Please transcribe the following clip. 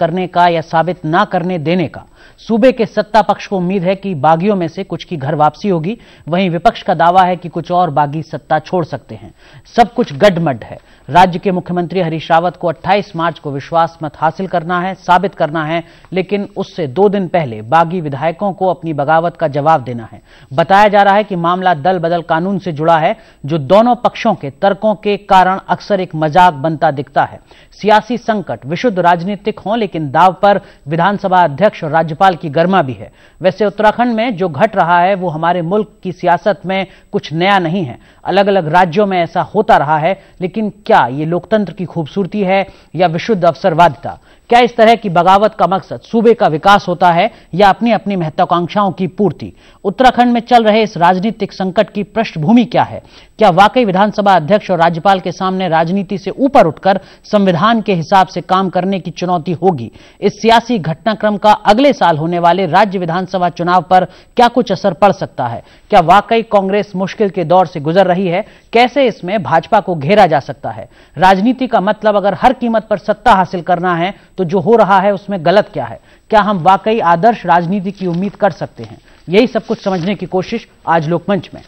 करने का या साबित ना करने देने का सूबे के सत्ता पक्ष को उम्मीद है कि बागियों में से कुछ की घर वापसी होगी वहीं विपक्ष का दावा है कि कुछ और बागी सत्ता छोड़ सकते हैं सब कुछ गडमड है राज्य के मुख्यमंत्री हरीश रावत को 28 मार्च को विश्वास मत हासिल करना है साबित करना है लेकिन उससे दो दिन पहले बागी विधायकों को अपनी बगावत का जवाब देना है बताया जा रहा है कि मामला दल बदल कानून से जुड़ा है जो दोनों पक्षों के तर्कों के कारण अक्सर एक मजाक बनता दिखता है सियासी संकट विशुद्ध राजनीतिक हों लेकिन इन दाव पर विधानसभा अध्यक्ष और राज्यपाल की गर्मा भी है वैसे उत्तराखंड में जो घट रहा है वो हमारे मुल्क की सियासत में कुछ नया नहीं है अलग अलग राज्यों में ऐसा होता रहा है लेकिन क्या ये लोकतंत्र की खूबसूरती है या विशुद्ध अवसरवादिता क्या इस तरह की बगावत का मकसद सूबे का विकास होता है या अपनी अपनी महत्वाकांक्षाओं की पूर्ति उत्तराखंड में चल रहे इस राजनीतिक संकट की पृष्ठभूमि क्या है क्या वाकई विधानसभा अध्यक्ष और राज्यपाल के सामने राजनीति से ऊपर उठकर संविधान के हिसाब से काम करने की चुनौती होगी होगी इस सियासी घटनाक्रम का अगले साल होने वाले राज्य विधानसभा चुनाव पर क्या कुछ असर पड़ सकता है क्या वाकई कांग्रेस मुश्किल के दौर से गुजर रही है कैसे इसमें भाजपा को घेरा जा सकता है राजनीति का मतलब अगर हर कीमत पर सत्ता हासिल करना है तो जो हो रहा है उसमें गलत क्या है क्या हम वाकई आदर्श राजनीति की उम्मीद कर सकते हैं यही सब कुछ समझने की कोशिश आज लोकमंच में